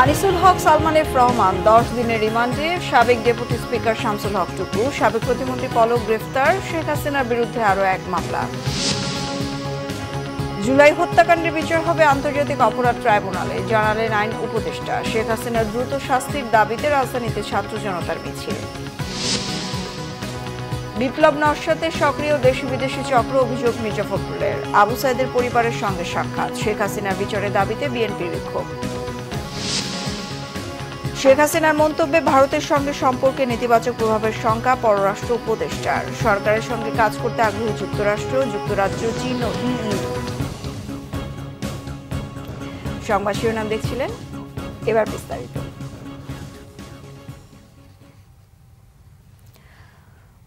আনিসুল হক সালমানের রহমান দশ দিনের রিমান্ডে সাবেক ডেপুটি স্পিকার শামসুল হক টুকু সাবেক প্রতিমন্ত্রী পলক গ্রেফতার শেখ হাসিনার বিরুদ্ধে আরও এক মামলা জুলাই হত্যাকাণ্ডের বিচার হবে আন্তর্জাতিক অপরাধ ট্রাইব্যুনালে জানালেন আইন উপদেষ্টা শেখ হাসিনার দ্রুত শাস্তির দাবিতে রাজধানীতে ছাত্র জনতার মিছিল বিপ্লব নস্বাতের সক্রিয় দেশি বিদেশি চক্র অভিযোগ মির্জাফরুলের আবু সাইদের পরিবারের সঙ্গে সাক্ষাৎ শেখ হাসিনার বিচারের দাবিতে বিএনপি বিক্ষোভ শেখ হাসিনার মন্তব্যে ভারতের সঙ্গে সম্পর্কে নেতিবাচক প্রভাবের শঙ্কা পররাষ্ট্র উপদেষ্টার সরকারের সঙ্গে কাজ করতে আগ্রহী যুক্তরাষ্ট্র যুক্তরাজ্য চীন ও সংবাদ শিরোনাম দেখছিলেন এবার বিস্তারিত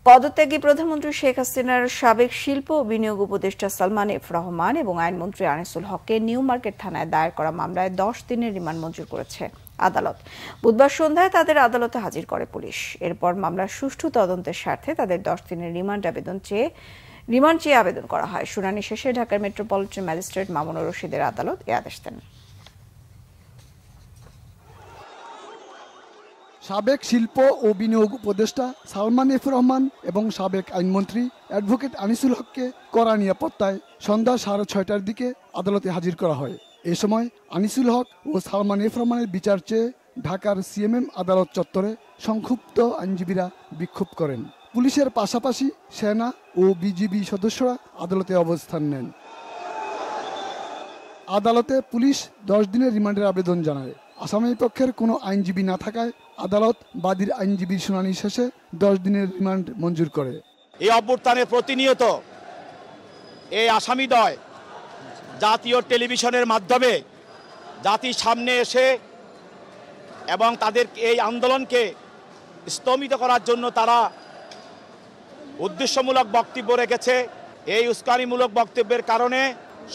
পদত্যাগী প্রধানমন্ত্রী শেখ হাসিনার সাবেক শিল্প ও বিনিয়োগ উপদেষ্টা সালমান এফ রহমান এবং আইনমন্ত্রী আনিসুল হককে নিউ মার্কেট থানায় দায়ের করা মামলায় দশ দিনের রিমান্ড মঞ্জুর করেছে আদালত বুধবার সন্ধ্যায় তাদের আদালতে হাজির করে পুলিশ এরপর মামলার সুষ্ঠু তদন্তের স্বার্থে তাদের দশ দিনের রিমান্ড আবেদন চেয়ে রিমান্ড চেয়ে আবেদন করা হয় শুনানি শেষে ঢাকার মেট্রোপলিটন ম্যাজিস্ট্রেট মামুনুর রশিদের আদালত এ আদেশ দেন সাবেক শিল্প ও বিনিয়োগ উপদেষ্টা সালমান এফ রহমান এবং সাবেক আইনমন্ত্রী অ্যাডভোকেট আনিসুল হককে করা নিরাপত্তায় সন্ধ্যা সাড়ে ছয়টার দিকে আদালতে হাজির করা হয় এ সময় আনিসুল হক ও সালমান এফ রহমানের বিচার চেয়ে ঢাকার সিএমএম আদালত চত্বরে সংক্ষুব্ধ আইনজীবীরা বিক্ষোভ করেন পুলিশের পাশাপাশি সেনা ও বিজিবি সদস্যরা আদালতে অবস্থান নেন আদালতে পুলিশ দশ দিনের রিমান্ডের আবেদন জানায় আসামি পক্ষের কোনো আইনজীবী না থাকায় আদালত বাদীর আইনজীবীর শুনানি শেষে দশ দিনের রিমান্ড মঞ্জুর করে এই অভ্যুত্থানে প্রতিনিয়ত এই আসামি দয় জাতীয় টেলিভিশনের মাধ্যমে জাতির সামনে এসে এবং তাদের এই আন্দোলনকে স্তম্ভিত করার জন্য তারা উদ্দেশ্যমূলক বক্তব্য রেখেছে এই উস্কানিমূলক বক্তব্যের কারণে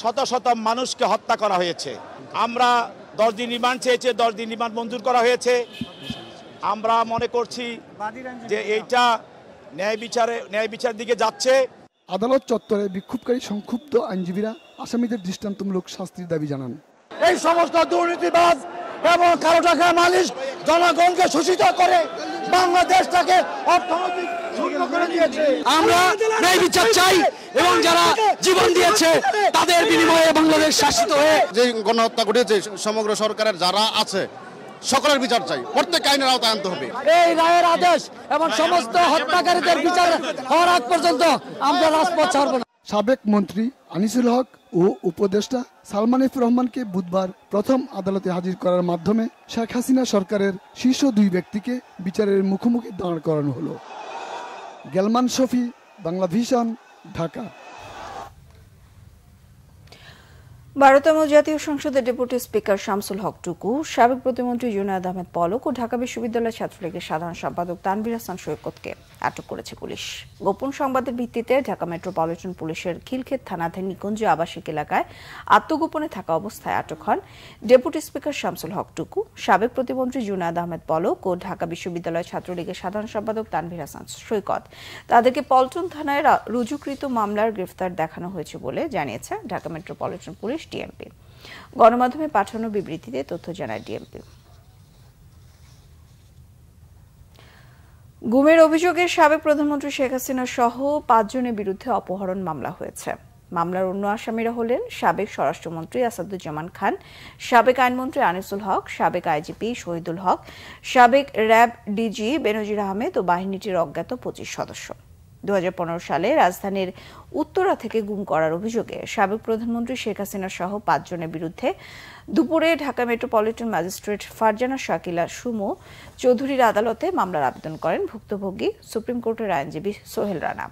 শত শত মানুষকে হত্যা করা হয়েছে আমরা দশ দিন রিমান্ড চেয়েছে দশ দিন রিমান্ড মঞ্জুর করা হয়েছে আমরা মনে করছি যে এইটা ন্যায় বিচারে ন্যায় বিচার দিকে যাচ্ছে আদালত চত্বরে বিক্ষোভকারী সংক্ষুব্ধ আইনজীবীরা আসামিদের দৃষ্টান্তমূলক শাস্তির দাবি জানান এই সমস্ত দুর্নীতিবাজ এবং কারো টাকা মালিশ জনগণকে শোষিত করে বাংলাদেশটাকে অর্থনৈতিক আমরা ন্যায় বিচার চাই এবং যারা জীবন দিয়েছে তাদের বিনিময়ে বাংলাদেশ শাসিত হয়ে যে গণহত্যা ঘটেছে সমগ্র সরকারের যারা আছে সকলের বিচার চাই প্রত্যেক আইনের আওতায় আনতে হবে এই রায়ের আদেশ এবং সমস্ত হত্যাকারীদের বিচার হওয়ার আগ পর্যন্ত আমরা রাজপথ ছাড়ব না সাবেক মন্ত্রী আনিসুল হক ও উপদেষ্টা সালমানিফ রহমানকে বুধবার প্রথম আদালতে হাজির করার মাধ্যমে শেখ হাসিনা সরকারের শীর্ষ দুই ব্যক্তিকে বিচারের মুখোমুখি দাঁড় করানো হলো গেলমান শফি বাংলা ভিশন ঢাকা ভারতম জাতীয় সংসদের ডেপুটি স্পিকার শামসুল হক টুকু সাবেক প্রতিমন্ত্রী জুনায়দ আহমেদ পলক ও ঢাকা বিশ্ববিদ্যালয় ছাত্রলীগের সাধারণ সম্পাদক তানবির হাসান সৈকতকে আটক করেছে পুলিশ গোপন সংবাদের ভিত্তিতে ঢাকা মেট্রোপলিটন পুলিশের খিলক্ষেত থানাধীন নিকুঞ্জ আবাসিক এলাকায় আত্মগোপনে থাকা অবস্থায় আটক হন ডেপুটি স্পিকার শামসুল হক টুকু সাবেক প্রতিমন্ত্রী জুনায়দ আহমেদ পলক ও ঢাকা বিশ্ববিদ্যালয় ছাত্রলীগের সাধারণ সম্পাদক তানভীর হাসান সৈকত তাদেরকে পল্টন থানায় রুজুকৃত মামলার গ্রেফতার দেখানো হয়েছে বলে জানিয়েছে ঢাকা মেট্রোপলিটন পুলিশ ডিএমপি গণমাধ্যমে পাঠানো বিবৃতিতে তথ্য জানায় ডিএমপি গুমের অভিযোগে সাবেক প্রধানমন্ত্রী শেখ হাসিনা সহ পাঁচজনের বিরুদ্ধে অপহরণ মামলা হয়েছে মামলার অন্য আসামিরা হলেন সাবেক স্বরাষ্ট্রমন্ত্রী আসাদুজ্জামান খান সাবেক আইনমন্ত্রী আনিসুল হক সাবেক আইজিপি শহীদুল হক সাবেক র্যাব ডিজি বেনজির আহমেদ ও বাহিনীটির অজ্ঞাত পঁচিশ সদস্য দু সালে রাজধানীর উত্তরা থেকে গুম করার অভিযোগে সাবেক প্রধানমন্ত্রী শেখ হাসিনা সহ পাঁচজনের বিরুদ্ধে দুপুরে ঢাকা মেট্রোপলিটন ম্যাজিস্ট্রেট ফারজানা শাকিলা সুমো চৌধুরীর আদালতে মামলার আবেদন করেন ভুক্তভোগী সুপ্রিম কোর্টের আইনজীবী সোহেল রানা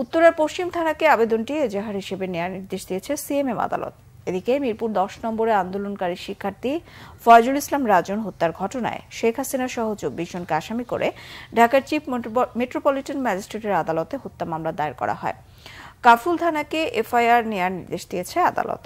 উত্তরার পশ্চিম থানাকে আবেদনটি এজাহার হিসেবে নেওয়ার নির্দেশ দিয়েছে সিএমএম আদালত এদিকে মিরপুর দশ নম্বরে আন্দোলনকারী শিক্ষার্থী ফয়জুল ইসলাম রাজন হত্যার ঘটনায় শেখ হাসিনা সহ চব্বিশ জনকে আসামি করে ঢাকার চিফ মেট্রোপলিটন ম্যাজিস্ট্রেটের আদালতে হত্যা মামলা দায়ের করা হয় কাফুল থানাকে এফআইআর নেয়ার নির্দেশ দিয়েছে আদালত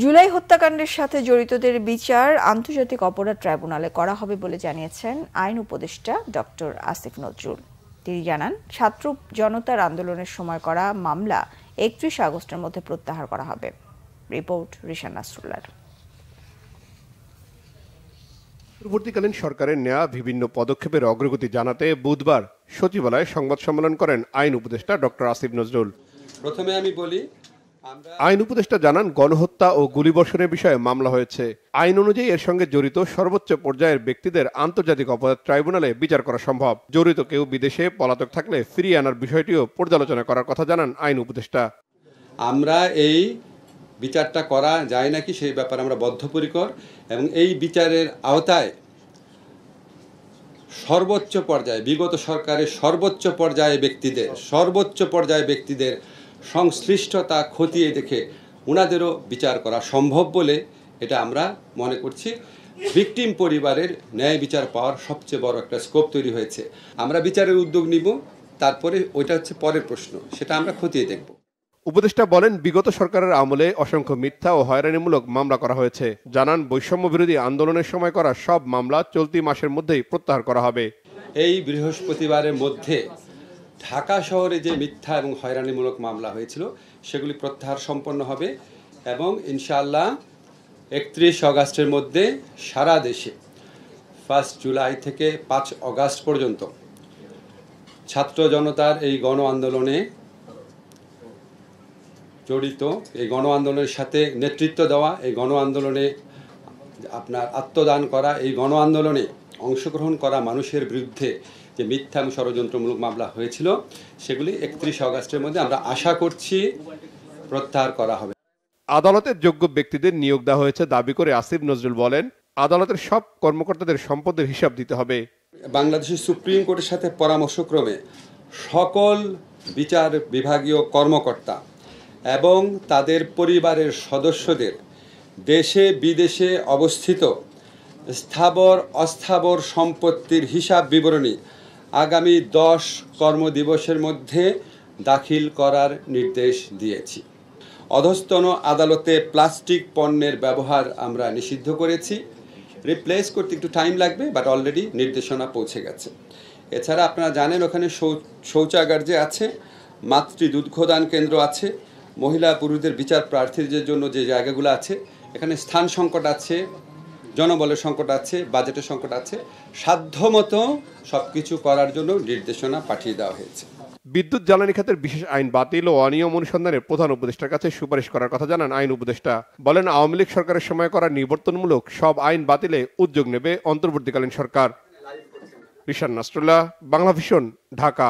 জুলাই হত্যাকাণ্ডের সাথে জড়িতদের বিচার আন্তর্জাতিক অপরাধ ট্রাইব্যুনালে করা হবে বলে জানিয়েছেন আইন উপদেষ্টা ডক্টর আসিফ নজরুল তিনি জানান ছাত্র জনতার আন্দোলনের সময় করা মামলা একত্রিশ আগস্টের মধ্যে প্রত্যাহার করা হবে রিপোর্ট রিশান নাসরুল্লার সরকারের নেয়া বিভিন্ন পদক্ষেপের অগ্রগতি জানাতে বুধবার সচিবালয়ে সংবাদ সম্মেলন করেন আইন উপদেষ্টা ডক্টর আসিফ নজরুল প্রথমে আমি বলি আইন উপদেষ্টা জানান গণহত্যা ও গুলিবর্ষণের বিষয়ে মামলা হয়েছে আইন অনুযায়ী এর সঙ্গে জড়িত সর্বোচ্চ পর্যায়ের ব্যক্তিদের আন্তর্জাতিক অপরাধ ট্রাইব্যুনালে বিচার করা সম্ভব জড়িত কেউ বিদেশে পলাতক থাকলে ফিরিয়ে আনার বিষয়টিও পর্যালোচনা করার কথা জানান আইন উপদেষ্টা আমরা এই বিচারটা করা যায় নাকি সেই ব্যাপারে আমরা বদ্ধপরিকর এবং এই বিচারের আওতায় সর্বোচ্চ পর্যায়ে বিগত সরকারের সর্বোচ্চ পর্যায়ে ব্যক্তিদের সর্বোচ্চ পর্যায়ে ব্যক্তিদের সংশ্লিষ্টতা খতিয়ে দেখে ওনাদেরও বিচার করা সম্ভব বলে এটা আমরা মনে করছি ভিকটিম পরিবারের ন্যায় বিচার পাওয়ার সবচেয়ে বড় একটা স্কোপ তৈরি হয়েছে আমরা বিচারের উদ্যোগ নিব তারপরে ওইটা হচ্ছে পরের প্রশ্ন সেটা আমরা খতিয়ে দেখব উপদেষ্টা বলেন বিগত সরকারের আমলে অসংখ্য মিথ্যা ও হয়রানিমূলক মামলা করা হয়েছে জানান বৈষম্য বিরোধী আন্দোলনের সময় করা সব মামলা চলতি মাসের মধ্যেই প্রত্যাহার করা হবে এই বৃহস্পতিবারের মধ্যে ঢাকা শহরে যে মিথ্যা এবং হয়রানিমূলক মামলা হয়েছিল সেগুলি প্রত্যাহার সম্পন্ন হবে এবং ইনশাআল্লাহ একত্রিশ অগাস্টের মধ্যে সারা দেশে ফার্স্ট জুলাই থেকে পাঁচ অগাস্ট পর্যন্ত ছাত্র জনতার এই গণ আন্দোলনে জড়িত এই গণ আন্দোলনের সাথে নেতৃত্ব দেওয়া এই গণ আন্দোলনে আপনার আত্মদান করা এই গণ আন্দোলনে অংশগ্রহণ করা মানুষের বিরুদ্ধে যে মিথ্যা এবং ষড়যন্ত্রমূলক মামলা হয়েছিল সেগুলি একত্রিশে অগাস্টের মধ্যে আমরা আশা করছি প্রত্যাহার করা হবে আদালতের যোগ্য ব্যক্তিদের নিয়োগ দেওয়া হয়েছে দাবি করে আসিফ নজরুল বলেন আদালতের সব কর্মকর্তাদের সম্পদের হিসাব দিতে হবে বাংলাদেশের সুপ্রিম কোর্টের সাথে পরামর্শক্রমে সকল বিচার বিভাগীয় কর্মকর্তা এবং তাদের পরিবারের সদস্যদের দেশে বিদেশে অবস্থিত স্থাবর অস্থাবর সম্পত্তির হিসাব বিবরণী আগামী দশ কর্মদিবসের মধ্যে দাখিল করার নির্দেশ দিয়েছি অধস্তন আদালতে প্লাস্টিক পণ্যের ব্যবহার আমরা নিষিদ্ধ করেছি রিপ্লেস করতে একটু টাইম লাগবে বাট অলরেডি নির্দেশনা পৌঁছে গেছে এছাড়া আপনারা জানেন ওখানে শৌচাগার যে আছে মাতৃ দুগ্ধদান কেন্দ্র আছে মহিলা পুরুষদের বিচার প্রার্থীদের জন্য যে জায়গাগুলো আছে এখানে স্থান সংকট আছে জনবলের সংকট আছে বাজেটের সংকট আছে সাধ্যমতো সব কিছু করার জন্য নির্দেশনা পাঠিয়ে দেওয়া হয়েছে বিদ্যুৎ জ্বালানি খাতের বিশেষ আইন বাতিল ও অনিয়ম অনুসন্ধানের প্রধান উপদেষ্টার কাছে সুপারিশ করার কথা জানান আইন উপদেষ্টা বলেন আওয়ামী লীগ সরকারের সময় করা নিবর্তনমূলক সব আইন বাতিলে উদ্যোগ নেবে অন্তর্বর্তীকালীন সরকার বাংলা ভিশন ঢাকা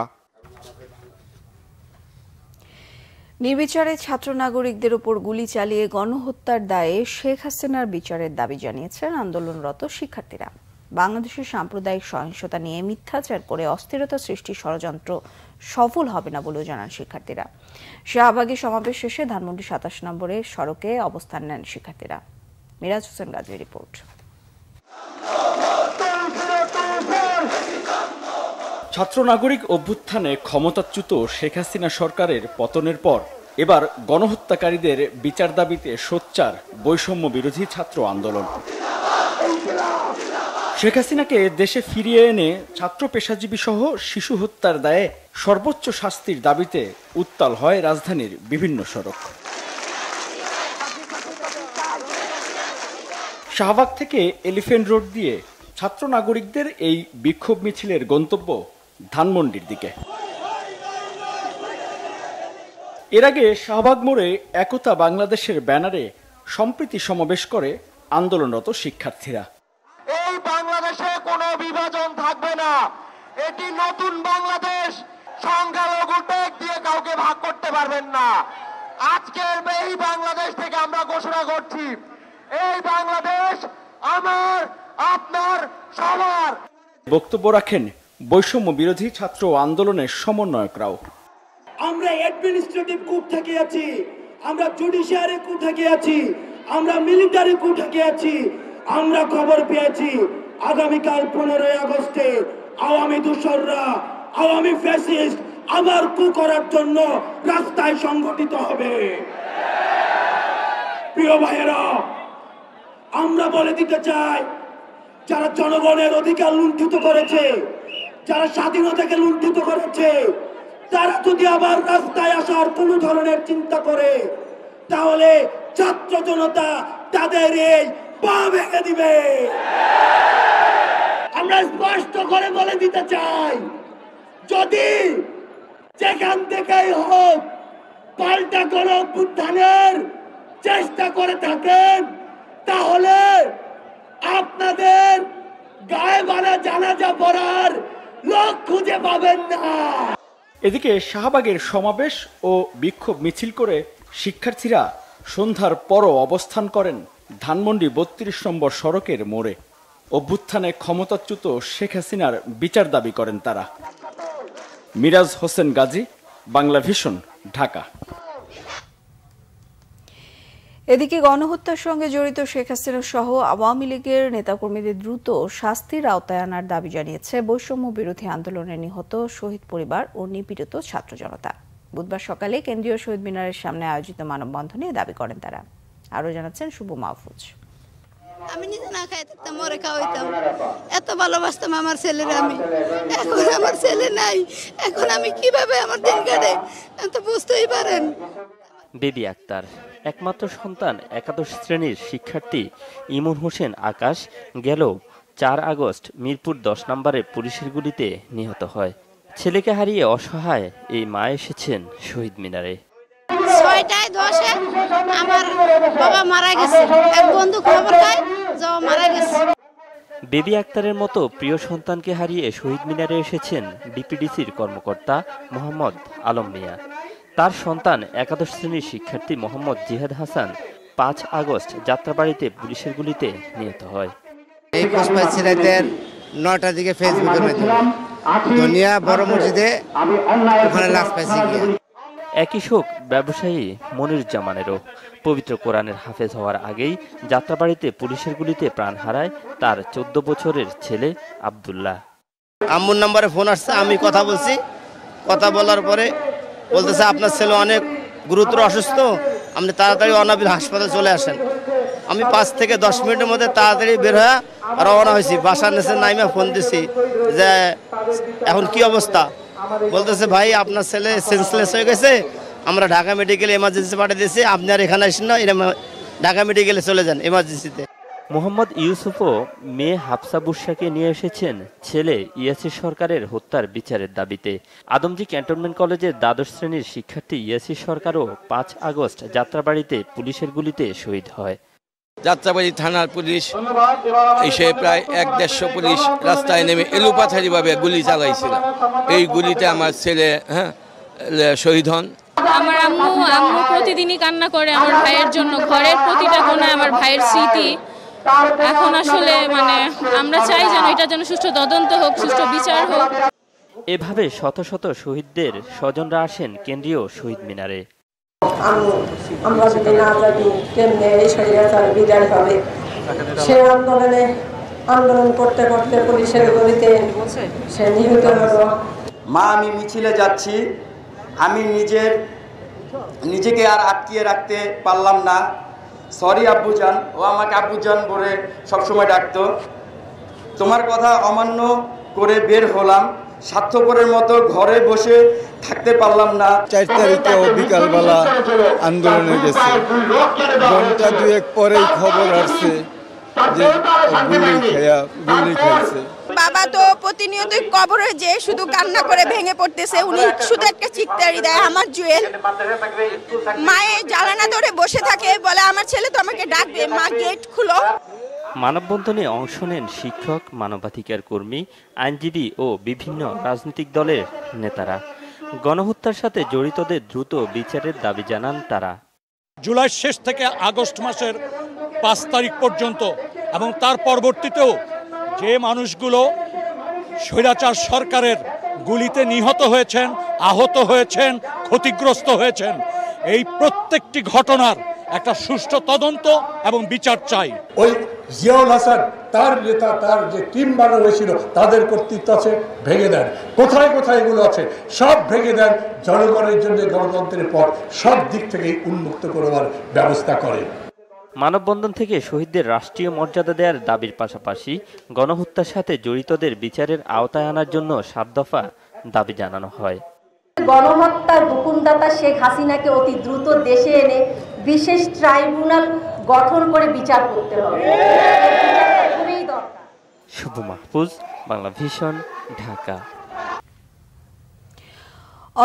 নির্বিচারে ছাত্র নাগরিকদের উপর গুলি চালিয়ে গণহত্যার দায়ে শেখ হাসিনার বিচারের দাবি জানিয়েছেন আন্দোলনরত শিক্ষার্থীরা বাংলাদেশের সাম্প্রদায়িক সহিংসতা নিয়ে মিথ্যাচার করে অস্থিরতা সৃষ্টি ষড়যন্ত্র সফল হবে না বলেও জানান শিক্ষার্থীরা শাহবাগে সমাবেশ শেষে ধানমন্ডি সাতাশ নম্বরে সড়কে অবস্থান নেন শিক্ষার্থীরা মিরাজ হোসেন গাজীর রিপোর্ট ছাত্র নাগরিক অভ্যুত্থানে ক্ষমতাচ্যুত শেখ হাসিনা সরকারের পতনের পর এবার গণহত্যাকারীদের বিচার দাবিতে সোচ্চার বৈষম্য বিরোধী ছাত্র আন্দোলন শেখ হাসিনাকে দেশে ফিরিয়ে এনে ছাত্র পেশাজীবী সহ শিশু হত্যার দায়ে সর্বোচ্চ শাস্তির দাবিতে উত্তাল হয় রাজধানীর বিভিন্ন সড়ক শাহবাগ থেকে এলিফেন্ট রোড দিয়ে ছাত্র নাগরিকদের এই বিক্ষোভ মিছিলের গন্তব্য ধানমন্ডির দিকে এর আগে শাহবাগ মোড়ে একতা বাংলাদেশের ব্যানারে সম্প্রীতি সমাবেশ করে আন্দোলনরত শিক্ষার্থীরা এই বাংলাদেশে কোনো বিভাজন থাকবে না এটি নতুন বাংলাদেশ সংখ্যালঘু টেক দিয়ে কাউকে ভাগ করতে পারবেন না আজকের এই বাংলাদেশ থেকে আমরা ঘোষণা করছি এই বাংলাদেশ আমার আপনার সবার বক্তব্য রাখেন বৈষম্য বিরোধী ছাত্র আন্দোলনের সমন্বয়করাও আমরা অ্যাডমিনিস্ট্রেটিভ কোর্ট থেকে আছি আমরা জুডিশিয়ারি কোর্ট থেকে আছি আমরা মিলিটারি কোর্ট থেকে আছি আমরা খবর পেয়েছি আগামীকাল পনেরোই আগস্টে আওয়ামী দূষররা আওয়ামী ফ্যাসিস্ট আবার কু করার জন্য রাস্তায় সংগঠিত হবে প্রিয় ভাইয়েরা আমরা বলে দিতে চাই যারা জনগণের অধিকার লুণ্ঠিত করেছে যারা স্বাধীনতাকে লুণ্ঠিত করেছে তারা যদি আবার রাস্তায় আসার কোন ধরনের চিন্তা করে তাহলে ছাত্র জনতা তাদের এই পা ভেঙে দিবে আমরা স্পষ্ট করে বলে দিতে চাই যদি যেখান থেকেই হোক পাল্টা কোন উত্থানের চেষ্টা করে থাকেন তাহলে আপনাদের গায়ে বানা জানাজা পড়ার খুঁজে পাবেন না এদিকে শাহবাগের সমাবেশ ও বিক্ষোভ মিছিল করে শিক্ষার্থীরা সন্ধ্যার পরও অবস্থান করেন ধানমন্ডি বত্রিশ নম্বর সড়কের মোড়ে অভ্যুত্থানে ক্ষমতাচ্যুত শেখ হাসিনার বিচার দাবি করেন তারা মিরাজ হোসেন গাজী বাংলা ভিশন ঢাকা এদিকে গণহত্যার সঙ্গে জড়িত শেখ হাসিনা সহ আওয়ামী লীগের নেতাকর্মীদের দ্রুত শাস্তির আওতায় আনার দাবি জানিয়েছে বৈষম্য বিরোধী আন্দোলনে নিহত শহীদ পরিবার ও নিপীড়িত ছাত্র জনতা বুধবার সকালে কেন্দ্রীয় শহীদ মিনারের সামনে আয়োজিত মানববন্ধনে দাবি করেন তারা আরও জানাচ্ছেন শুভ মাহফুজ আমি নিজে না খাই থাকতাম মরে খাওয়াইতাম এত ভালোবাসতাম আমার ছেলের আমি এখন আমার ছেলে নাই এখন আমি কিভাবে আমার দিন কাটে তো বুঝতেই পারেন দিদি আক্তার একমাত্র সন্তান একাদশ শ্রেণীর শিক্ষার্থী ইমন হোসেন আকাশ গেল চার আগস্ট মিরপুর দশ নম্বরে পুলিশের গুলিতে নিহত হয় ছেলেকে হারিয়ে অসহায় এই মা এসেছেন শহীদ মিনারে ছয়টায় দশে আমার বাবা মারা গেছে এক বন্ধু খবর পায় মারা গেছে বেবি আক্তারের মতো প্রিয় সন্তানকে হারিয়ে শহীদ মিনারে এসেছেন ডিপিডিসির কর্মকর্তা মোহাম্মদ আলম মিয়া তার সন্তান একাদশ শ্রেণীর শিক্ষার্থী মোহাম্মদ জিহাদ হাসান পাঁচ আগস্ট যাত্রাবাড়িতে পুলিশের গুলিতে নিহত হয় এই ছেলেদের দিকে ফেসবুকের দুনিয়া বড় মসজিদে ওখানে লাশ পাইছি একই শোক ব্যবসায়ী মনির জামানেরও পবিত্র কোরআনের হাফেজ হওয়ার আগেই যাত্রাবাড়িতে পুলিশের গুলিতে প্রাণ হারায় তার চোদ্দ বছরের ছেলে আবদুল্লাহ আম্মুর নাম্বারে ফোন আসছে আমি কথা বলছি কথা বলার পরে বলতেছে আপনার ছেলে অনেক গুরুতর অসুস্থ আপনি তাড়াতাড়ি অনাবিল হাসপাতালে চলে আসেন আমি পাঁচ থেকে দশ মিনিটের মধ্যে তাড়াতাড়ি বের হয়ে রওনা হয়েছি বাসার নেছে নাইমে ফোন দিছি যে এখন কি অবস্থা বলতেছে ভাই আপনার ছেলে সেন্সলেস হয়ে গেছে আমরা ঢাকা মেডিকেলে এমার্জেন্সি পাঠিয়ে দিয়েছি আপনি আর এখানে আসেন না ঢাকা মেডিকেলে চলে যান এমার্জেন্সিতে মোহাম্মদ ইউসুফও মেয়ে হাফসা বুসাকে নিয়ে এসেছেন ছেলে ইয়াসির সরকারের হত্যার বিচারের দাবিতে আদমজি ক্যান্টনমেন্ট কলেজের দ্বাদশ শ্রেণীর শিক্ষার্থী ইয়াসির সরকারও পাঁচ আগস্ট যাত্রাবাড়িতে পুলিশের গুলিতে শহীদ হয় যাত্রাবাড়ি থানার পুলিশ এসে প্রায় এক দেড়শো পুলিশ রাস্তায় নেমে এলোপাথারিভাবে গুলি চালাইছিল এই গুলিতে আমার ছেলে হ্যাঁ শহীদ হন আমার আম্মু আম্মু প্রতিদিনই কান্না করে আমার ভাইয়ের জন্য ঘরের প্রতিটা কোনায় আমার ভাইয়ের স্মৃতি এখন আসলে মানে আমরা চাই যেন এটা যেন সুষ্ঠু তদন্ত হোক সুষ্ঠু বিচার হোক এভাবে শত শত শহীদদের স্বজনরা আসেন কেন্দ্রীয় শহীদ মিনারে আমরা যদি না জানি কেমনে এই বিদায় হবে সে আন্দোলনে আন্দোলন করতে করতে পুলিশের গলিতে সে নিহত মা আমি মিছিলে যাচ্ছি আমি নিজের নিজেকে আর আটকিয়ে রাখতে পারলাম না সরি আব্বু জান ও আমাকে আব্বু জান বলে সবসময় ডাকতো তোমার কথা অমান্য করে বের হলাম স্বার্থপরের মতো ঘরে বসে থাকতে পারলাম না চার তারিখে বিকালবেলা আন্দোলনে গেছে ঘন্টা দুয়েক পরেই খবর আসছে বাবা তো প্রতিনিয়ত কবরে যে শুধু কান্না করে ভেঙে পড়তেছে উনি শুধু একটা চিৎকারি দেয় আমার জুয়েল মায়ে জ্বালানা ধরে বসে থাকে বলে আমার ছেলে তো আমাকে ডাকবে মা গেট খুলো মানববন্ধনে অংশ নেন শিক্ষক মানবাধিকার কর্মী আইনজীবী ও বিভিন্ন রাজনৈতিক দলের নেতারা গণহত্যার সাথে জড়িতদের দ্রুত বিচারের দাবি জানান তারা জুলাই শেষ থেকে আগস্ট মাসের পাঁচ তারিখ পর্যন্ত এবং তার পরবর্তীতেও যে মানুষগুলো স্বৈরাচার সরকারের গুলিতে নিহত হয়েছেন আহত হয়েছেন ক্ষতিগ্রস্ত হয়েছেন এই প্রত্যেকটি ঘটনার একটা সুষ্ঠু তদন্ত এবং বিচার চাই ওই জিয়াউল হাসান তার নেতা তার যে টিম বানানো হয়েছিল তাদের কর্তৃত্ব আছে ভেঙে দেন কোথায় কোথায় এগুলো আছে সব ভেঙে দেন জনগণের জন্য গণতন্ত্রের পর সব দিক থেকে উন্মুক্ত করবার ব্যবস্থা করে মানববন্ধন থেকে শহীদদের রাষ্ট্রীয় মর্যাদা দেওয়ার দাবির পাশাপাশি গণহত্যার সাথে জড়িতদের বিচারের আওতায় আনার জন্য সাত দফা দাবি জানানো হয় গণহত্যার হুকুমদাতা শেখ হাসিনাকে অতি দ্রুত দেশে এনে বিশেষ ট্রাইব্যুনাল গঠন করে বিচার করতে হবে খুবই দরকার শুভ মাহফুজ বাংলা ভিশন ঢাকা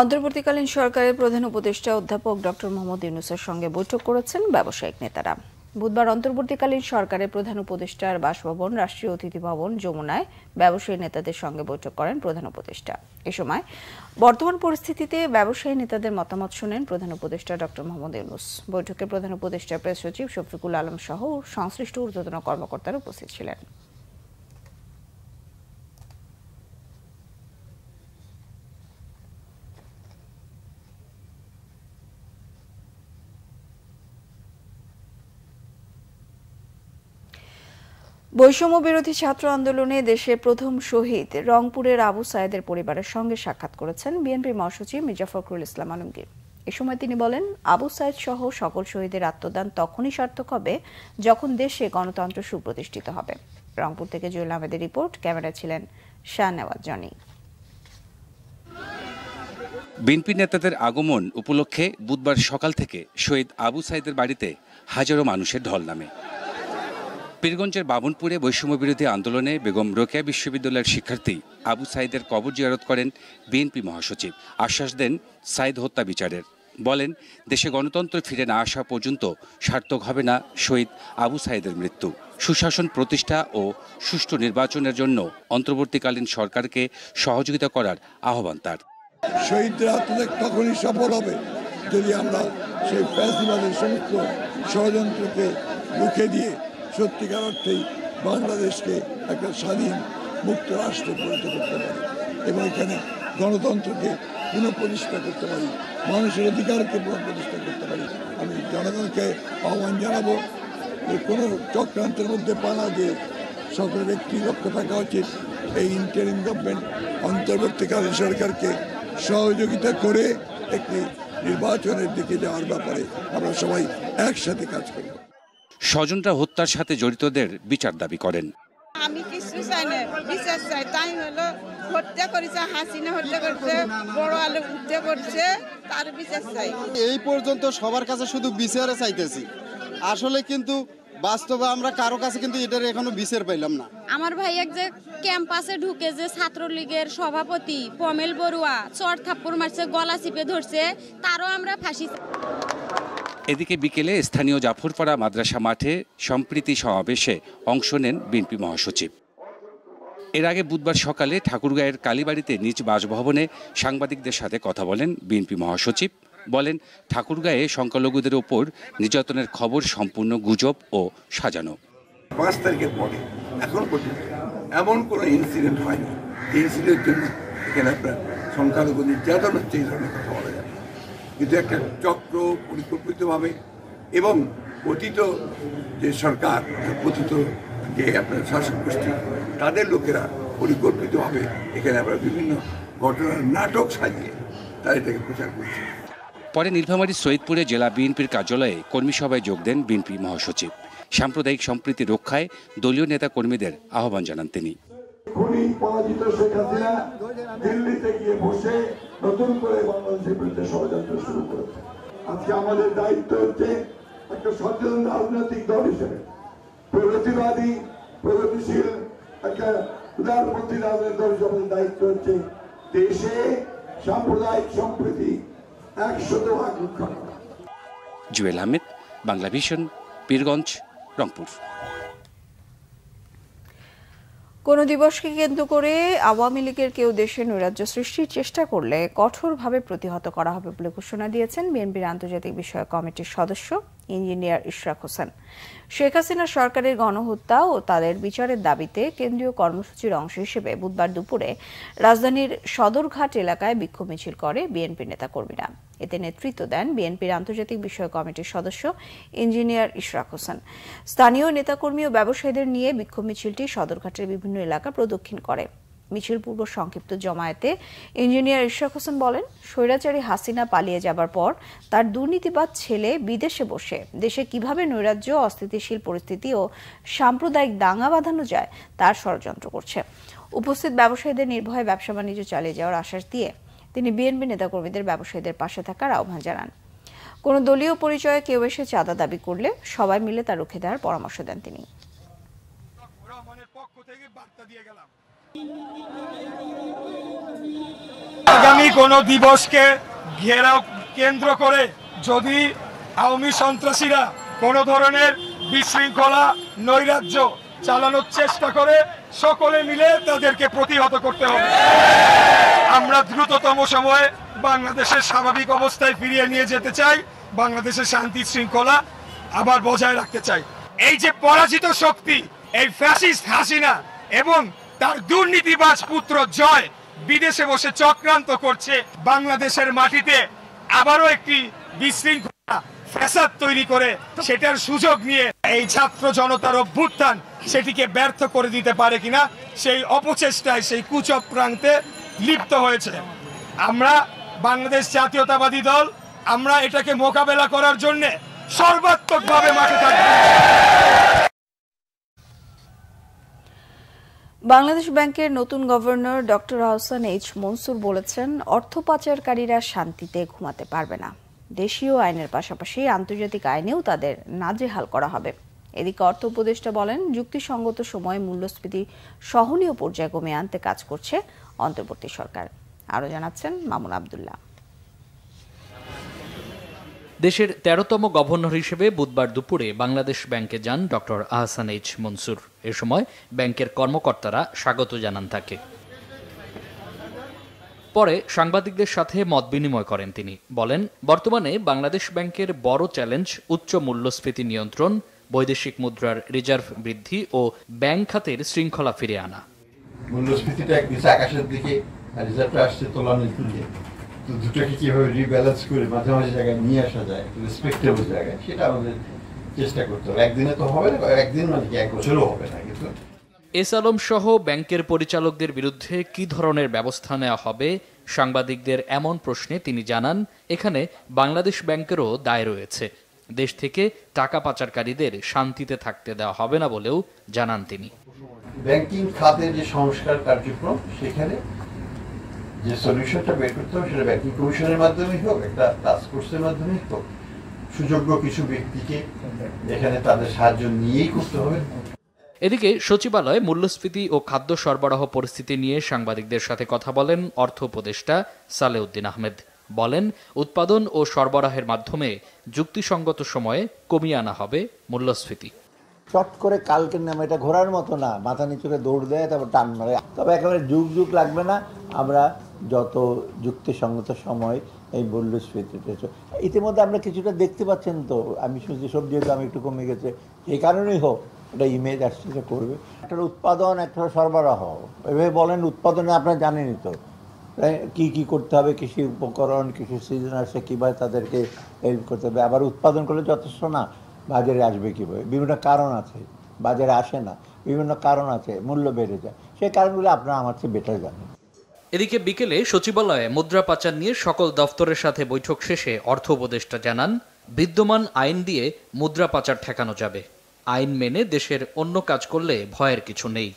অন্তর্বর্তীকালীন সরকারের প্রধান উপদেষ্টা অধ্যাপক ডক্টর মোহাম্মদ ইউনুসের সঙ্গে বৈঠক করেছেন ব্যবসায়িক নেতারা বুধবার অন্তর্বর্তীকালীন সরকারের প্রধান উপদেষ্টার বাসভবন রাষ্ট্রীয় অতিথি ভবন যমুনায় ব্যবসায়ী নেতাদের সঙ্গে বৈঠক করেন প্রধান উপদেষ্টা এ সময় বর্তমান পরিস্থিতিতে ব্যবসায়ী নেতাদের মতামত শোনেন প্রধান উপদেষ্টা ড মোহাম্মদ ইউনুস বৈঠকে প্রধান উপদেষ্টা প্রেস সচিব শফিকুল আলম সহ সংশ্লিষ্ট ঊর্ধ্বতন কর্মকর্তারা উপস্থিত ছিলেন বৈষম্য বিরোধী ছাত্র আন্দোলনে দেশের প্রথম শহীদ রংপুরের আবু সায়েদের পরিবারের সঙ্গে সাক্ষাৎ করেছেন বিএনপি মহাসচিব মির্জা ফখরুল ইসলাম আলমগীর এ সময় তিনি বলেন আবু সায়েদ সহ সকল শহীদের আত্মদান তখনই সার্থক হবে যখন দেশে গণতন্ত্র সুপ্রতিষ্ঠিত হবে রংপুর থেকে জুয়েল আহমেদের রিপোর্ট ক্যামেরা ছিলেন শাহনেওয়াজ জনি বিএনপি নেতাদের আগমন উপলক্ষে বুধবার সকাল থেকে শহীদ আবু সাইদের বাড়িতে হাজারো মানুষের ঢল নামে পীরগঞ্জের বাবনপুরে বৈষম্য বিরোধী আন্দোলনে বেগম রোকেয়া বিশ্ববিদ্যালয়ের শিক্ষার্থী আবু সাইদের কবর জিয়ারত করেন বিএনপি মহাসচিব আশ্বাস দেন সাইদ হত্যা বিচারের বলেন দেশে গণতন্ত্র ফিরে না আসা পর্যন্ত সার্থক হবে না শহীদ আবু সাইদের মৃত্যু সুশাসন প্রতিষ্ঠা ও সুষ্ঠু নির্বাচনের জন্য অন্তর্বর্তীকালীন সরকারকে সহযোগিতা করার আহ্বান তার শহীদরা তখনই সফল হবে যদি আমরা সেই ফ্যাসিবাদের সমস্ত ষড়যন্ত্রকে রুখে দিয়ে সত্যিকার অর্থেই বাংলাদেশকে একটা স্বাধীন মুক্ত রাষ্ট্রে পরিণত করতে পারি এবং এখানে গণতন্ত্রকে পুনঃপ্রতিষ্ঠা করতে পারি মানুষের অধিকারকে পুনঃপ্রতিষ্ঠা করতে পারি আমি জনগণকে আহ্বান জানাবো যে কোনো চক্রান্তের মধ্যে পানা যে সকল ব্যক্তি লক্ষ্য থাকা উচিত এই ইন্টারিম গভর্নমেন্ট অন্তর্বর্তীকালীন সরকারকে সহযোগিতা করে একটি নির্বাচনের দিকে যাওয়ার ব্যাপারে আমরা সবাই একসাথে কাজ করব স্বজনরা হত্যার সাথে জড়িতদের বিচার দাবি করেন আমি কিছু চাই না বিচার চাই তাই হলো হত্যা করেছে হাসিনা হত্যা করছে বড় আলু হত্যা করছে তার বিচার চাই এই পর্যন্ত সবার কাছে শুধু বিচারে চাইতেছি আসলে কিন্তু বাস্তবে আমরা কারো কাছে কিন্তু এটার এখনো বিচার পাইলাম না আমার ভাই এক যে ক্যাম্পাসে ঢুকে যে ছাত্রলীগের সভাপতি পমেল বড়ুয়া চর থাপ্পড় মারছে গলা চিপে ধরছে তারও আমরা ফাঁসি এদিকে বিকেলে স্থানীয় জাফরপাড়া মাদ্রাসা মাঠে সম্প্রীতি সমাবেশে অংশ নেন বিএনপি মহাসচিব এর আগে বুধবার সকালে ঠাকুরগাঁয়ের কালীবাড়িতে নিজ বাসভবনে সাংবাদিকদের সাথে কথা বলেন বিএনপি মহাসচিব বলেন ঠাকুরগাঁয়ে সংখ্যালঘুদের ওপর নির্যাতনের খবর সম্পূর্ণ গুজব ও সাজানো পাঁচ তারিখের পরে এখন এমন কোনো ইনসিডেন্ট হয়নি ইনসিডেন্টের জন্য এখানে আপনার সংখ্যালঘু নির্যাতন হচ্ছে এই ধরনের কথা বলে কিন্তু একটা চক্র পরিকল্পিতভাবে এবং পতিত যে সরকার পতিত যে আপনার শাসক গোষ্ঠী তাদের লোকেরা পরিকল্পিতভাবে এখানে আমরা বিভিন্ন ঘটনার নাটক সাজিয়ে তারা এটাকে প্রচার করছি পরে নীলফামারী সৈয়দপুরে জেলা বিএনপির কার্যালয়ে কর্মী সভায় যোগ দেন বিএনপি মহাসচিব সাম্প্রদায়িক সম্প্রীতি রক্ষায় দলীয় নেতা কর্মীদের আহ্বান জানান তিনি খুনি পরাজিত শেখ হাসিনা দিল্লিতে গিয়ে বসে নতুন করে বাংলাদেশের বিরুদ্ধে ষড়যন্ত্র শুরু করেছে আজকে আমাদের দায়িত্ব হচ্ছে একটা সচেতন রাজনৈতিক দল হিসেবে প্রগতিবাদী প্রগতিশীল একটা উদারপন্থী রাজনৈতিক দল হিসেবে দায়িত্ব হচ্ছে দেশে সাম্প্রদায়িক সম্প্রীতি একশত ভাগ রক্ষা করা জুয়েল আহমেদ বাংলা ভিশন পীরগঞ্জ রংপুর কোন দিবসকে কেন্দ্র করে আওয়ামী লীগের কেউ দেশে নৈরাজ্য সৃষ্টির চেষ্টা করলে কঠোরভাবে প্রতিহত করা হবে বলে ঘোষণা দিয়েছেন বিএনপির আন্তর্জাতিক বিষয়ক কমিটির সদস্য ইঞ্জিনিয়ার ইশরাক হোসেন শেখ হাসিনা সরকারের গণহত্যা ও তাদের বিচারের দাবিতে কেন্দ্রীয় কর্মসূচির অংশ হিসেবে বুধবার দুপুরে রাজধানীর সদরঘাট এলাকায় বিক্ষোভ মিছিল করে বিএনপি নেতাকর্মীরা এতে নেতৃত্ব দেন বিএনপির আন্তর্জাতিক বিষয় কমিটির সদস্য ইঞ্জিনিয়ার ইশরাক হোসেন স্থানীয় নেতাকর্মী ও ব্যবসায়ীদের নিয়ে বিক্ষোভ মিছিলটি সদরঘাটের বিভিন্ন এলাকা প্রদক্ষিণ করে মিছিল পূর্ব সংক্ষিপ্ত জমায়েতে ইঞ্জিনিয়ার ইশরাক হোসেন বলেন স্বৈরাচারী হাসিনা পালিয়ে যাবার পর তার দুর্নীতিবাদ ছেলে বিদেশে বসে দেশে কিভাবে নৈরাজ্য অস্থিতিশীল পরিস্থিতি ও সাম্প্রদায়িক দাঙ্গা বাঁধানো যায় তার ষড়যন্ত্র করছে উপস্থিত ব্যবসায়ীদের নির্ভয়ে ব্যবসা বাণিজ্য চালিয়ে যাওয়ার আশ্বাস দিয়ে তিনি বিএনপি নেতাকর্মীদের ব্যবসায়ীদের পাশে থাকার আহ্বান জানান কোনো দলীয় পরিচয়ে কেউ এসে চাঁদা দাবি করলে সবাই মিলে তা রুখে দেওয়ার পরামর্শ দেন তিনি আগামী কোন দিবসকে ঘেরাও কেন্দ্র করে যদি আওয়ামী সন্ত্রাসীরা কোনো ধরনের বিশৃঙ্খলা নৈরাজ্য চালানোর চেষ্টা করে সকলে মিলে তাদেরকে প্রতিহত করতে হবে আমরা দ্রুততম সময়ে বাংলাদেশের স্বাভাবিক অবস্থায় ফিরিয়ে নিয়ে যেতে চাই বাংলাদেশের শান্তি শৃঙ্খলা আবার বজায় রাখতে চাই এই যে পরাজিত শক্তি এই ফ্যাসিস্ট হাসিনা এবং তার দুর্নীতিবাজ পুত্র জয় বিদেশে বসে চক্রান্ত করছে বাংলাদেশের মাটিতে আবারও একটি বিশৃঙ্খলা ফ্যাসাদ তৈরি করে সেটার সুযোগ নিয়ে এই ছাত্র জনতার অভ্যুত্থান সেটিকে ব্যর্থ করে দিতে পারে কিনা সেই অপচেষ্টায় সেই প্রান্তে লিপ্ত হয়েছে আমরা বাংলাদেশ জাতীয়তাবাদী দল আমরা এটাকে মোকাবেলা করার জন্য সর্বাত্মকভাবে মাঠে থাকবো বাংলাদেশ ব্যাংকের নতুন governor doctor Ahsan H Mansur বলেছেন অর্থ পাচারকারীরা শান্তিতে ঘুমাতে পারবে না দেশীয় আইনের পাশাপাশি আন্তর্জাতিক আইনেও তাদের নাজেহাল করা হবে এদিকে অর্থ উপদেষ্টা বলেন যুক্তিসঙ্গত সময়ে মূল্যস্ফীতি সহনীয় পর্যায়ে কমে আনতে কাজ করছে অন্তর্বর্তী সরকার আরও জানাচ্ছেন মামুন আবদুল্লাহ দেশের তেরোতম গভর্নর হিসেবে বুধবার দুপুরে বাংলাদেশ ব্যাংকে যান ডক্টর আহসান এইচ মনসুর এ সময় ব্যাংকের কর্মকর্তারা স্বাগত জানান তাকে পরে সাংবাদিকদের সাথে মত বিনিময় করেন তিনি বলেন বর্তমানে বাংলাদেশ ব্যাংকের বড় চ্যালেঞ্জ উচ্চ মূল্যস্ফীতি নিয়ন্ত্রণ বৈদেশিক মুদ্রার রিজার্ভ বৃদ্ধি ও ব্যাংক খাতের শৃঙ্খলা ফিরে আনা মূল্যস্ফীতিটা আকাশের দিকে আর রিজার্ভটা আসছে তোলা তো দুটোকে কীভাবে রিব্যালেন্স করে জায়গায় নিয়ে আসা যায় রেসপেক্টেবল জায়গায় সেটা আমাদের চেষ্টা করতে হবে একদিনে তো হবে না একদিন মানে এক বছরও হবে না কিন্তু এস আলম সহ ব্যাংকের পরিচালকদের বিরুদ্ধে কি ধরনের ব্যবস্থা নেওয়া হবে সাংবাদিকদের এমন প্রশ্নে তিনি জানান এখানে বাংলাদেশ ব্যাংকেরও দায় রয়েছে দেশ থেকে টাকা পাচারকারীদের শান্তিতে থাকতে দেওয়া হবে না বলেও জানান তিনি ব্যাংকিং খাতে যে সংস্কার কার্যক্রম সেখানে যে সলিউশনটা বের করতে হবে সেটা ব্যাংকিং কমিশনের মাধ্যমেই হোক একটা টাস্ক ফোর্সের মাধ্যমেই হোক সুযোগ্য কিছু ব্যক্তিকে এখানে তাদের সাহায্য নিয়েই করতে হবে এদিকে সচিবালয়ে মূল্যস্ফীতি ও খাদ্য সরবরাহ পরিস্থিতি নিয়ে সাংবাদিকদের সাথে কথা বলেন অর্থ উপদেষ্টা সালেউদ্দিন আহমেদ বলেন উৎপাদন ও সরবরাহের মাধ্যমে যুক্তিসঙ্গত সময়ে কমিয়ে আনা হবে মূল্যস্ফীতি চট করে কালকে নামে এটা ঘোরার মতো না মাথা নিচুরে দৌড় দেয় তারপর টান মারে তবে একেবারে যুগ যুগ লাগবে না আমরা যত যুক্তিসঙ্গত সময় এই পেয়েছ ইতিমধ্যে আমরা কিছুটা দেখতে পাচ্ছেন তো আমি শুনছি সবজির দাম একটু কমে গেছে এই কারণেই হোক একটা ইমেজ আসছে করবে একটা উৎপাদন একটা সরবরাহ এভাবে বলেন উৎপাদনে আপনার জানেনই তো কি কি করতে হবে কৃষি উপকরণ কৃষি সিজন আসে কীভাবে তাদেরকে হেল্প করতে হবে আবার উৎপাদন করলে যথেষ্ট না বাজারে আসবে কীভাবে বিভিন্ন কারণ আছে বাজারে আসে না বিভিন্ন কারণ আছে মূল্য বেড়ে যায় সেই কারণগুলো আপনারা আমার চেয়ে বেটার জানেন এদিকে বিকেলে সচিবালয়ে মুদ্রা পাচার নিয়ে সকল দফতরের সাথে বৈঠক শেষে অর্থ উপদেষ্টা জানান বিদ্যমান আইন দিয়ে মুদ্রা পাচার ঠেকানো যাবে আইন মেনে দেশের অন্য কাজ করলে ভয়ের কিছু নেই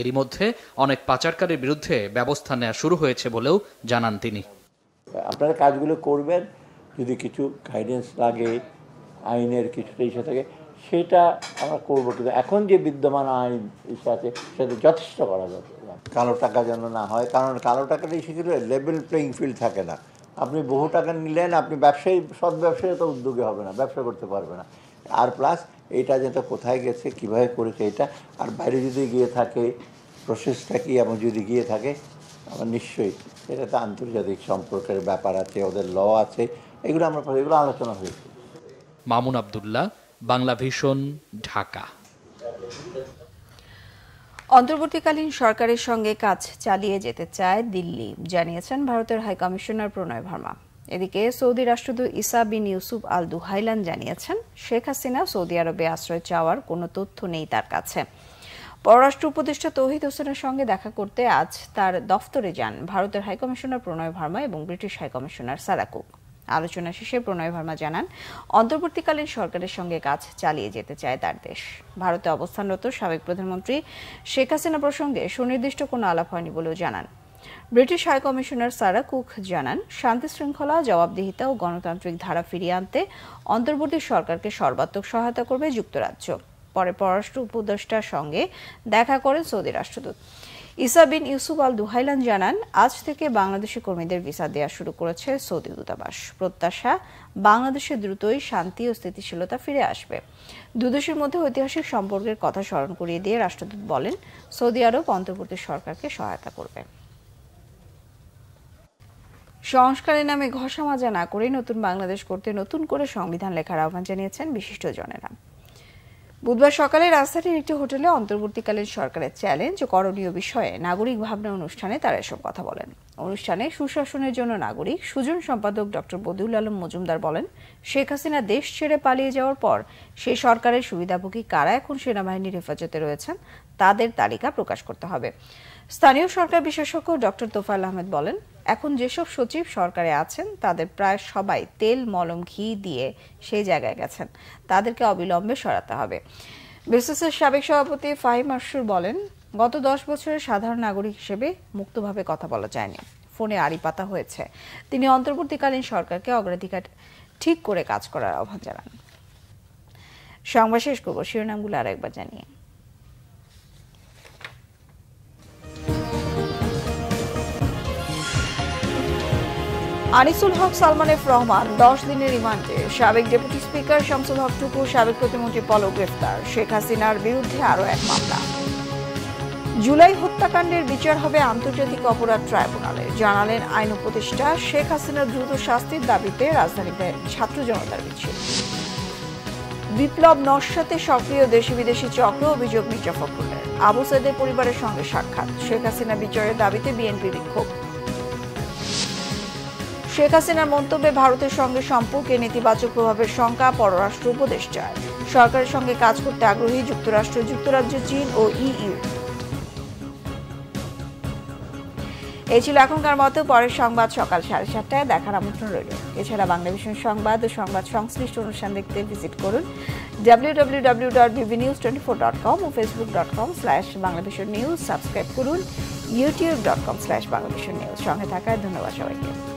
এরই মধ্যে অনেক পাচারকারীর বিরুদ্ধে ব্যবস্থা নেওয়া শুরু হয়েছে বলেও জানান তিনি আপনারা কাজগুলো করবেন যদি কিছু গাইডেন্স লাগে আইনের কিছু ইস্যু থাকে সেটা আমরা করবো কিন্তু এখন যে বিদ্যমান আইন ইস্যু আছে সেটা যথেষ্ট করা যাবে কালো টাকা যেন না হয় কারণ কালো টাকাটা সেগুলো লেভেল প্লেইং ফিল্ড থাকে না আপনি বহু টাকা নিলেন আপনি ব্যবসায়ী সৎ ব্যবসায়ী তো উদ্যোগে হবে না ব্যবসা করতে পারবে না আর প্লাস এটা যেটা কোথায় গেছে কিভাবে করেছে এটা আর বাইরে যদি গিয়ে থাকে প্রসেসটা কি এবং যদি গিয়ে থাকে আমার নিশ্চয়ই তো আন্তর্জাতিক সম্পর্কের ব্যাপার আছে ওদের ল আছে এগুলো আমরা এগুলো আলোচনা হয়েছে মামুন আবদুল্লাহ বাংলা ভীষণ ঢাকা অন্তর্বর্তীকালীন সরকারের সঙ্গে কাজ চালিয়ে যেতে চায় দিল্লি জানিয়েছেন ভারতের হাইকমিশনার প্রণয় ভার্মা এদিকে সৌদি রাষ্ট্রদূত ইসা বিন ইউসুফ আল দুহাইলান জানিয়েছেন শেখ হাসিনা সৌদি আরবে আশ্রয় চাওয়ার কোনো তথ্য নেই তার কাছে পররাষ্ট্র উপদেষ্টা তৌহিদ হোসেনের সঙ্গে দেখা করতে আজ তার দফতরে যান ভারতের হাইকমিশনার প্রণয় ভার্মা এবং ব্রিটিশ হাইকমিশনার সারাকুক আলোচনা শেষে প্রণয় ভার্মা জানান অন্তর্বর্তীকালীন সরকারের সঙ্গে কাজ চালিয়ে যেতে চায় তার দেশ ভারতে অবস্থানরত সাবেক প্রধানমন্ত্রী শেখ হাসিনা প্রসঙ্গে সুনির্দিষ্ট কোনো আলাপ হয়নি বলেও জানান British high commissioner Sarah Cook জানান শান্তি শৃঙ্খলা জবাবদিহিতা ও গণতান্ত্রিক ধারা ফিরিয়ে আনতে অন্তর্বর্তী সরকারকে সর্বাত্মক সহায়তা করবে যুক্তরাজ্য পরে পররাষ্ট্র উপদেষ্টার সঙ্গে দেখা করেন সৌদি রাষ্ট্রদূত ইসা বিন ইউসুফ আল দুহাইলান জানান আজ থেকে বাংলাদেশি কর্মীদের ভিসা দেওয়া শুরু করেছে সৌদি দূতাবাস প্রত্যাশা বাংলাদেশে দ্রুতই শান্তি ও স্থিতিশীলতা ফিরে আসবে দুদেশের মধ্যে ঐতিহাসিক সম্পর্কের কথা স্মরণ করিয়ে দিয়ে রাষ্ট্রদূত বলেন সৌদি আরব অন্তর্বর্তী সরকারকে সহায়তা করবে সংস্কারের নামে ঘষা মাজা না করে নতুন বাংলাদেশ করতে নতুন করে সংবিধান লেখার আহ্বান জানিয়েছেন বিশিষ্ট জনেরা বুধবার সকালে রাজধানীর একটি হোটেলে অন্তর্বর্তীকালীন সরকারের চ্যালেঞ্জ ও করণীয় বিষয়ে নাগরিক ভাবনা অনুষ্ঠানে তারা এসব কথা বলেন অনুষ্ঠানে সুশাসনের জন্য নাগরিক সুজন সম্পাদক ডক্টর বদিউল আলম মজুমদার বলেন শেখ হাসিনা দেশ ছেড়ে পালিয়ে যাওয়ার পর সেই সরকারের সুবিধাভোগী কারা এখন সেনাবাহিনীর হেফাজতে রয়েছেন তাদের তালিকা প্রকাশ করতে হবে স্থানীয় সরকার বিশেষজ্ঞ ডক্টর তোফাল আহমেদ বলেন এখন যেসব সচিব সরকারে আছেন তাদের প্রায় সবাই তেল মলম ঘি দিয়ে সেই জায়গায় গেছেন তাদেরকে অবিলম্বে সরাতে হবে বিসিসের সাবেক সভাপতি ফাহিম আশুর বলেন গত দশ বছরের সাধারণ নাগরিক হিসেবে মুক্তভাবে কথা বলা যায়নি ফোনে আড়ি পাতা হয়েছে তিনি অন্তর্বর্তীকালীন সরকারকে অগ্রাধিকার ঠিক করে কাজ করার আহ্বান জানান সংবাদ শেষ করবো শিরোনামগুলো আরেকবার জানিয়ে আনিসুল হক সালমানের রহমান দশ দিনের রিমান্ডে সাবেক ডেপুটি স্পিকার শামসুল হক টুকু সাবেক প্রতিমন্ত্রী পলক গ্রেফতার শেখ হাসিনার বিরুদ্ধে আরও এক মামলা জুলাই হত্যাকাণ্ডের বিচার হবে আন্তর্জাতিক অপরাধ ট্রাইব্যুনালে জানালেন আইন উপদেষ্টা শেখ হাসিনার দ্রুত শাস্তির দাবিতে রাজধানীতে ছাত্র জনতার মিছিল বিপ্লব নস্বাতে সক্রিয় দেশি বিদেশি চক্র অভিযোগ মির্জা ফখরুলের আবু সাইদের পরিবারের সঙ্গে সাক্ষাৎ শেখ হাসিনা বিচারের দাবিতে বিএনপি বিক্ষোভ শেখ হাসিনার মন্তব্যে ভারতের সঙ্গে সম্পর্কে নেতিবাচক প্রভাবের শঙ্কা পররাষ্ট্র উপদেষ্টার সরকারের সঙ্গে কাজ করতে আগ্রহী যুক্তরাষ্ট্র যুক্তরাজ্য চীন ও ইইউ এই ছিল এখনকার মতো পরের সংবাদ সকাল সাড়ে সাতটায় দেখার আমন্ত্রণ রইল এছাড়া বাংলা ভীষণ সংবাদ ও সংবাদ সংশ্লিষ্ট অনুষ্ঠান দেখতে ভিজিট করুন W W W dot BB news twenty four dot com ও Facebook dot com slash Bangla Bhishon news subscribe করুন YouTube dot com slash Bangla Bhishon news সঙ্গে থাকায় ধন্যবাদ সবাইকে